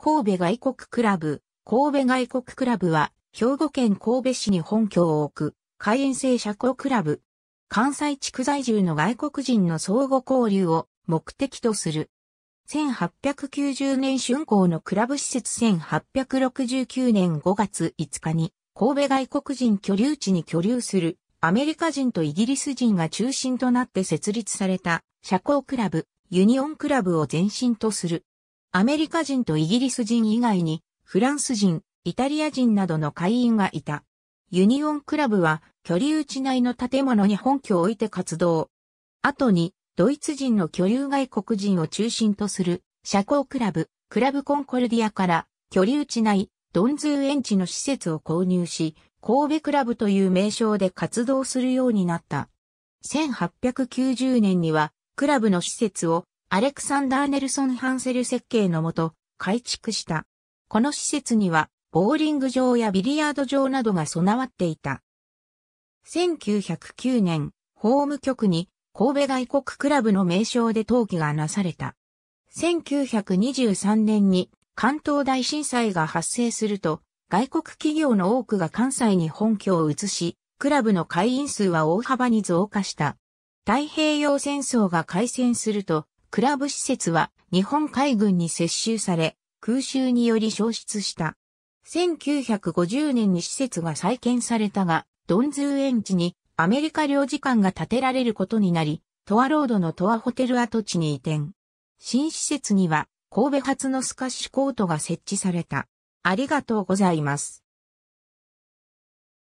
神戸外国クラブ。神戸外国クラブは、兵庫県神戸市に本拠を置く、海援制社交クラブ。関西地区在住の外国人の相互交流を目的とする。1890年春校のクラブ施設1869年5月5日に、神戸外国人居留地に居留する、アメリカ人とイギリス人が中心となって設立された、社交クラブ、ユニオンクラブを前身とする。アメリカ人とイギリス人以外に、フランス人、イタリア人などの会員がいた。ユニオンクラブは、居留地内の建物に本拠を置いて活動。後に、ドイツ人の居留外国人を中心とする、社交クラブ、クラブコンコルディアから、居留地内、ドンズー園地の施設を購入し、神戸クラブという名称で活動するようになった。1890年には、クラブの施設をアレクサンダー・ネルソン・ハンセル設計のもと、改築した。この施設には、ボーリング場やビリヤード場などが備わっていた。1909年、法務局に神戸外国クラブの名称で登記がなされた。1923年に関東大震災が発生すると、外国企業の多くが関西に本拠を移し、クラブの会員数は大幅に増加した。太平洋戦争が開戦すると、クラブ施設は日本海軍に接収され、空襲により消失した。1950年に施設が再建されたが、ドンズー園地にアメリカ領事館が建てられることになり、トアロードのトアホテル跡地に移転。新施設には神戸発のスカッシュコートが設置された。ありがとうございます。